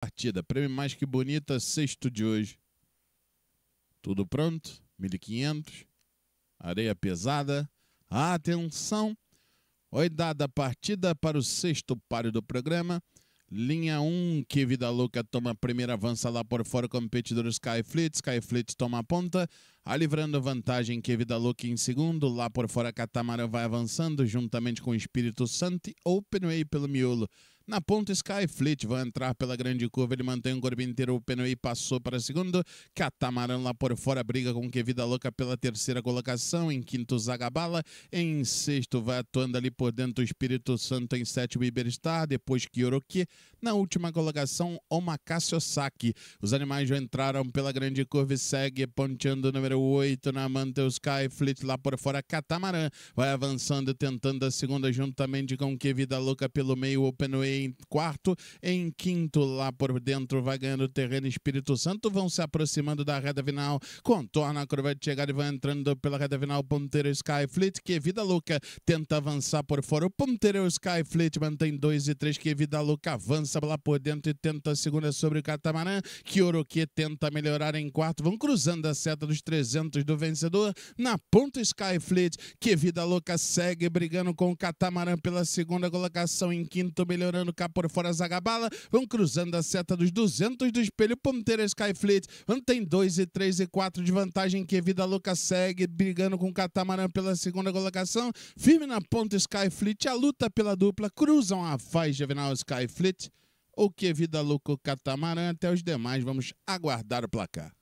partida. Prêmio Mais Que Bonita, sexto de hoje. Tudo pronto, 1500. Areia pesada. Atenção! Oi, dada a partida para o sexto páreo do programa. Linha 1, que Vida Louca toma a primeira, avança lá por fora, competidor Skyfleet. Skyfleet toma a ponta. Tá a livrando vantagem que louca em segundo, lá por fora Catamarã vai avançando juntamente com o Espírito Santo, Openway pelo miolo. Na ponta, fleet vai entrar pela grande curva. Ele mantém o corpo inteiro. openway passou para segundo. Catamarã lá por fora briga com que Vida Louca pela terceira colocação. Em quinto, Zagabala. Em sexto, vai atuando ali por dentro o Espírito Santo. Em sétimo, Iberstar. Depois, Kioroki. Na última colocação, Omakase Osaki. Os animais já entraram pela grande curva e segue ponteando o número número 8 na Sky Skyfleet lá por fora. Catamarã vai avançando, tentando a segunda juntamente com Que Vida Louca pelo meio. Way em quarto. Em quinto, lá por dentro, vai ganhando terreno. Espírito Santo vão se aproximando da reta final. Contorna a curva de chegada e vai entrando pela reta final. Ponteiro Skyfleet. Que Vida Louca tenta avançar por fora. O Ponteiro Skyfleet mantém 2 e 3. Que Vida Louca avança lá por dentro e tenta a segunda sobre o Catamarã. Que Oroque tenta melhorar em quarto. Vão cruzando a seta dos três 300 do vencedor na ponta Skyfleet, que vida louca segue brigando com o Catamarã pela segunda colocação em quinto, melhorando cá por fora Zagabala, vão cruzando a seta dos 200 do espelho ponteiro Skyfleet, mantém 2 e 3 e 4 de vantagem, que vida louca segue brigando com o Catamarã pela segunda colocação, firme na ponta Skyfleet, a luta pela dupla, cruzam a faz Juvenal Skyfleet, ou oh, que vida louca Catamarã, até os demais, vamos aguardar o placar.